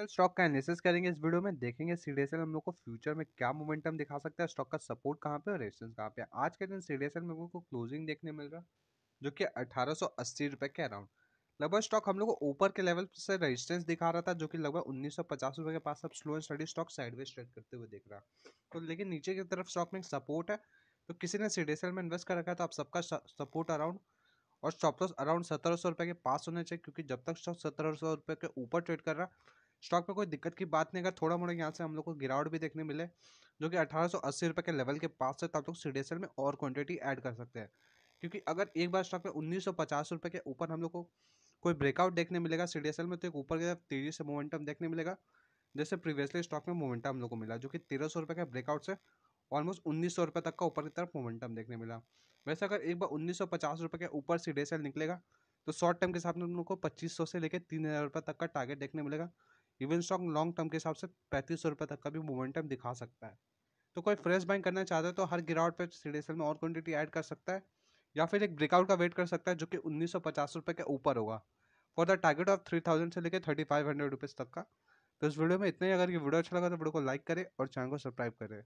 CDSL stock का analysis करेंगे इस वीडियो में देखेंगे सीडीएसएल हम लोग को फ्यूचर में क्या मोमेंटम दिखा सकता है स्टॉक का सपोर्ट कहाँ पे और रेजिस्टेंस कहाँ पे आज के दिन सीडीएसएल में लोगों को क्लोजिंग देखने मिल रहा जो कि अठारह रुपए के अराउंड लगभग स्टॉक हम लोग को ऊपर के लेवल से रेजिस्टेंस दिखा रहा था जो कि लगभग उन्नीस रुपए के पास अब slow and steady stock sideways trade करते हुए दिख रहा तो लेकिन नीचे की तरफ स्टॉक में सपोर्ट है तो किसी ने सीडीएसएल में इन्वेस्ट कर रखा है तो आप सबका सपोर्ट अराउंड और स्टॉप लॉस अराउंड सत्रह सौ रुपये के पास होने चाहिए क्योंकि जब तक स्टॉक सत्रह सौ रुपये के ऊपर ट्रेड कर रहा है स्टॉक में कोई दिक्कत की बात नहीं अगर थोड़ा मोड़ा यहाँ से हम लोग को गिरावट भी देखने मिले जो कि अठारह रुपए के लेवल के पास से तब लोग तो सी में और क्वान्टिटी ऐड कर सकते हैं क्योंकि अगर एक बार स्टॉक में उन्नीस रुपए के ऊपर हम लोग को कोई ब्रेकआउट देखने मिलेगा सी में तो एक ऊपर की तरफ तेजी से मोमेंटम देखने मिलेगा जैसे प्रीवियसली स्टॉक में मोमेंटम हम लोग को मिला जो कि तेरह सौ रुपये के ब्रेकआउट से ऑलमोस्ट उन्नीस सौ रुपये तक का ऊपर की तरफ मोमेंटम देखने मिला वैसे अगर एक बार उन्नीस सौ पचास रुपये के ऊपर सी निकलेगा तो शॉर्ट टर्म के हिसाब में हम लोग को पच्चीस सौ से लेकर तीन हज़ार रुपये तक का टारगेट देखने मिलेगा इवन स्टॉक लॉन्ग टर्म के हिसाब से पैंतीस सौ तक का भी मोमेंटम दिखा सकता है तो कोई फ्रेश बाइंग करना चाहता है तो हर गिरावट पर सीढ़ी सेल में और क्वान्टिटी ऐड कर सकता है या फिर एक ब्रेकआउट का वेट कर सकता है जो कि उन्नीस सौ पचास रुपये के ऊपर होगा for the target of three thousand से लेकर थर्टी फाइव हंड्रेड रुपीज़ तक का तो इस वीडियो में इतना ही अगर ये वीडियो अच्छा लगा तो वीडियो को लाइक करें और चैनल को सब्सक्राइब करें